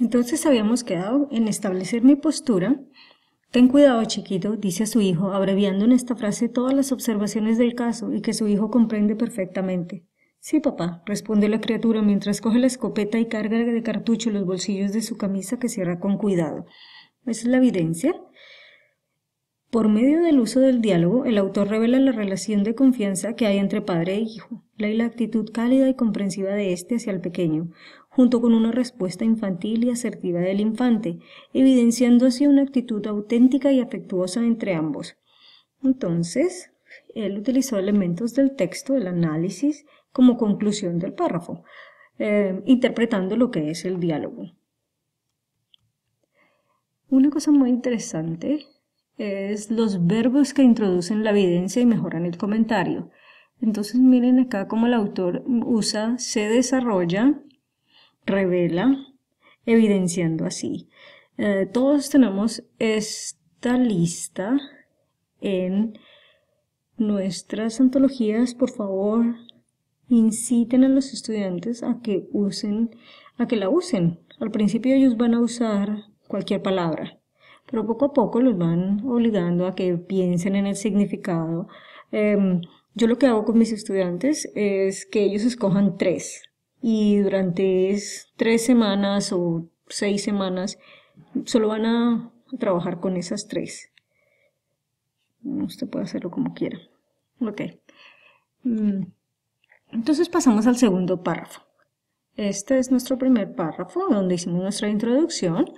Entonces habíamos quedado en establecer mi postura. Ten cuidado, chiquito, dice a su hijo, abreviando en esta frase todas las observaciones del caso y que su hijo comprende perfectamente. Sí, papá, responde la criatura mientras coge la escopeta y carga de cartucho los bolsillos de su camisa que cierra con cuidado. Esa es la evidencia. Por medio del uso del diálogo, el autor revela la relación de confianza que hay entre padre e hijo, la la actitud cálida y comprensiva de éste hacia el pequeño, junto con una respuesta infantil y asertiva del infante, evidenciando así una actitud auténtica y afectuosa entre ambos. Entonces, él utilizó elementos del texto, el análisis, como conclusión del párrafo, eh, interpretando lo que es el diálogo. Una cosa muy interesante es los verbos que introducen la evidencia y mejoran el comentario. Entonces miren acá cómo el autor usa se desarrolla, revela, evidenciando así. Eh, todos tenemos esta lista en nuestras antologías. Por favor, inciten a los estudiantes a que usen, a que la usen. Al principio ellos van a usar cualquier palabra, pero poco a poco los van obligando a que piensen en el significado. Em, yo lo que hago con mis estudiantes es que ellos escojan tres y durante tres semanas o seis semanas solo van a trabajar con esas tres. Usted puede hacerlo como quiera. Ok. Mm, entonces pasamos al segundo párrafo. Este es nuestro primer párrafo donde hicimos nuestra introducción.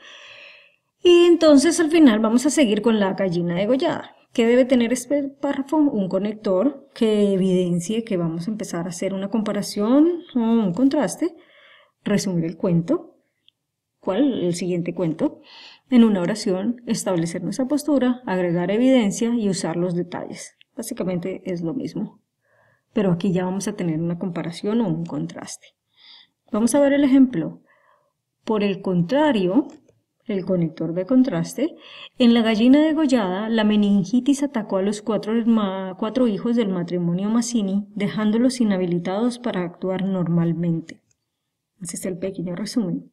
Y entonces al final vamos a seguir con la gallina degollada. ¿Qué debe tener este párrafo un conector que evidencie que vamos a empezar a hacer una comparación o un contraste, resumir el cuento, ¿cuál? El siguiente cuento, en una oración, establecer nuestra postura, agregar evidencia y usar los detalles. Básicamente es lo mismo, pero aquí ya vamos a tener una comparación o un contraste. Vamos a ver el ejemplo. Por el contrario, el conector de contraste, en la gallina degollada, la meningitis atacó a los cuatro, cuatro hijos del matrimonio Massini, dejándolos inhabilitados para actuar normalmente. Ese es el pequeño resumen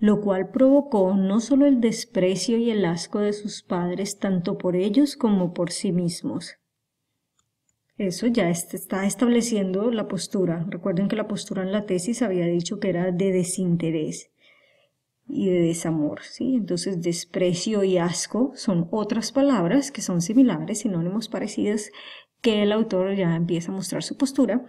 lo cual provocó no solo el desprecio y el asco de sus padres tanto por ellos como por sí mismos. Eso ya está estableciendo la postura. Recuerden que la postura en la tesis había dicho que era de desinterés y de desamor, ¿sí? Entonces, desprecio y asco son otras palabras que son similares, sinónimos parecidas que el autor ya empieza a mostrar su postura.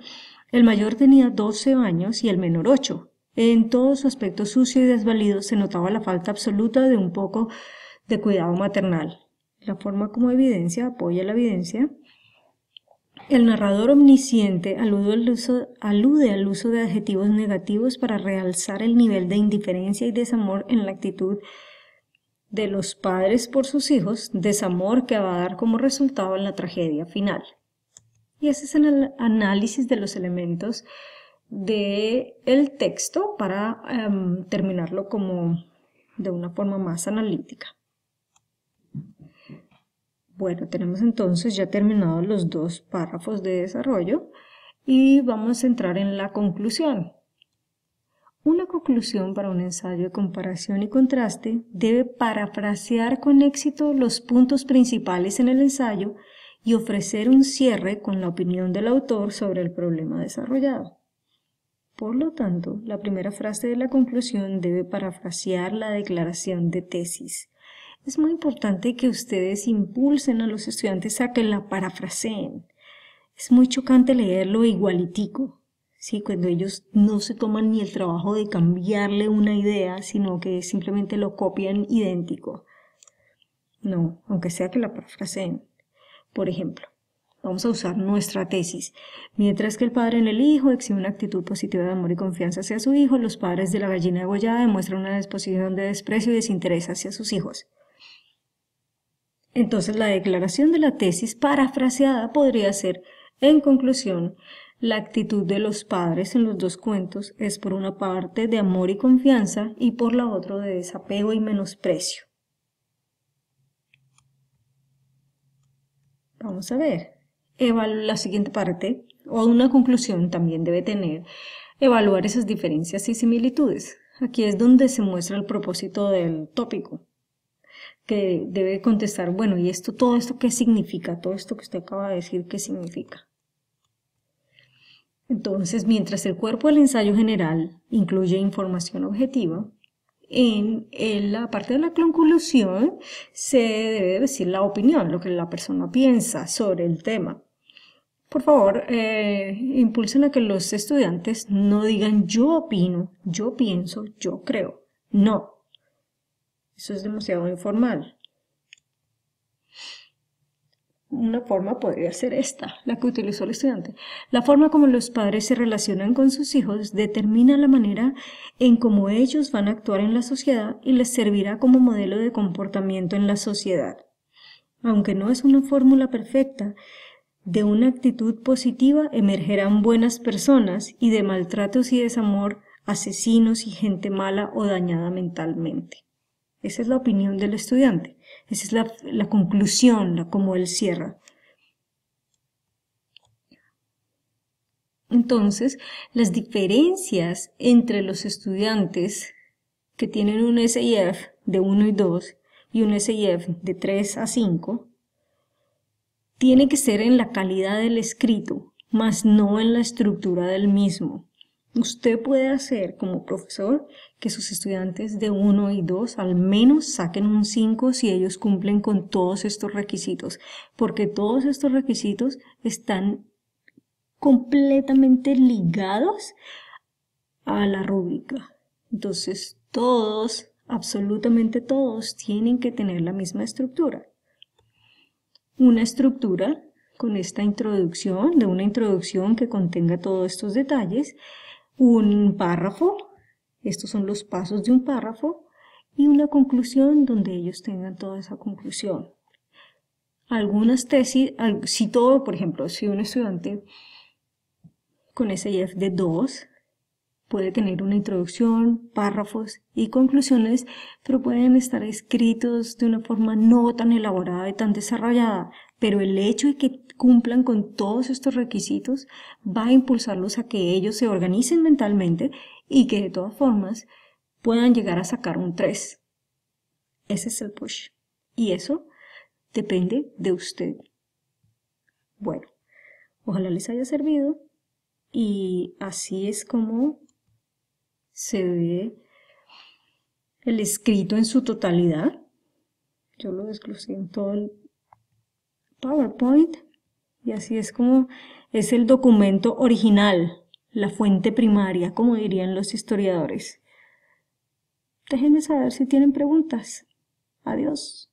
El mayor tenía 12 años y el menor 8. En todo su aspecto sucio y desvalido se notaba la falta absoluta de un poco de cuidado maternal. La forma como evidencia apoya la evidencia el narrador omnisciente alude al, uso, de adjetivos negativos para realzar el nivel de indiferencia y desamor en la actitud de los padres por sus hijos, desamor que va a dar como resultado en la tragedia final. Y ese es el análisis de los elementos del el texto para em, terminarlo como de una forma más analítica. Bueno, tenemos entonces ya terminados los dos párrafos de desarrollo y vamos a entrar en la conclusión. Una conclusión para un ensayo de comparación y contraste debe parafrasear con éxito los puntos principales en el ensayo y ofrecer un cierre con la opinión del autor sobre el problema desarrollado. Por lo tanto, la primera frase de la conclusión debe parafrasear la declaración de tesis. Es muy importante que ustedes impulsen a los estudiantes a que la parafraseen. Es muy chocante leerlo igualitico, ¿sí? cuando ellos no se toman ni el trabajo de cambiarle una idea, sino que simplemente lo copian idéntico. No, aunque sea que la parafraseen. Por ejemplo, Vamos a usar nuestra tesis. Mientras que el padre en el hijo exhibe una actitud positiva de amor y confianza hacia su hijo, los padres de la gallina Gollada demuestran una disposición de desprecio y desinterés hacia sus hijos. Entonces la declaración de la tesis parafraseada podría ser, en conclusión, la actitud de los padres en los dos cuentos es por una parte de amor y confianza y por la otra de desapego y menosprecio. Vamos a ver. la siguiente parte, o una conclusión también debe tener, evaluar esas diferencias y similitudes. Aquí es donde se muestra el propósito del tópico que debe contestar, bueno, ¿y esto, todo esto qué significa? Todo esto que usted acaba de decir, ¿qué significa? Entonces, mientras el cuerpo del ensayo general incluye información objetiva, en, la parte de la conclusión se debe decir la opinión, lo que la persona piensa sobre el tema. Por favor, eh, impulsen a que los estudiantes no digan yo opino, yo pienso, yo creo. No, eso es demasiado informal. Una forma podría ser esta, la que utilizó el estudiante. La forma como los padres se relacionan con sus hijos determina la manera en cómo ellos van a actuar en la sociedad y les servirá como modelo de comportamiento en la sociedad. Aunque no es una fórmula perfecta, de una actitud positiva emergerán buenas personas y de maltratos y desamor asesinos y gente mala o dañada mentalmente. Esa es la opinión del estudiante. Esa es la, conclusión, como él cierra. Entonces, las diferencias entre los estudiantes que tienen un SIF de 1 y 2 y un SIF de 3 a 5 tiene que ser en la calidad del escrito, más no en la estructura del mismo. Usted puede hacer como profesor que sus estudiantes de 1 y 2 al menos saquen un 5 si ellos cumplen con todos estos requisitos, porque todos estos requisitos están completamente ligados a la rúbrica. Entonces, todos, absolutamente todos, tienen que tener la misma estructura. Una estructura con esta introducción, de una introducción que contenga todos estos detalles, un párrafo, estos son los pasos de un párrafo, y una conclusión donde ellos tengan toda esa conclusión. Algunas tesis, si todo, por ejemplo, si un estudiante con SIF de 2 puede tener una introducción, párrafos y conclusiones, pero pueden estar escritos de una forma no tan elaborada y tan desarrollada. Pero el hecho de que cumplan con todos estos requisitos va a impulsarlos a que ellos se organicen mentalmente y que de todas formas puedan llegar a sacar un 3. Ese es el push. Y eso depende de usted. Bueno, ojalá les haya servido y así es como se ve el escrito en su totalidad. Yo lo desglosé en todo el PowerPoint y así es como es el documento original, la fuente primaria, como dirían los historiadores. Déjenme saber si tienen preguntas. Adiós.